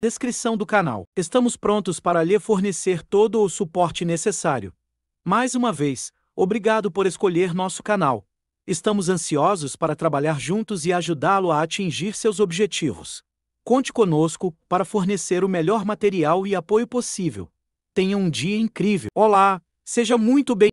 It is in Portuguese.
Descrição do canal. Estamos prontos para lhe fornecer todo o suporte necessário. Mais uma vez, obrigado por escolher nosso canal. Estamos ansiosos para trabalhar juntos e ajudá-lo a atingir seus objetivos. Conte conosco para fornecer o melhor material e apoio possível. Tenha um dia incrível. Olá, seja muito bem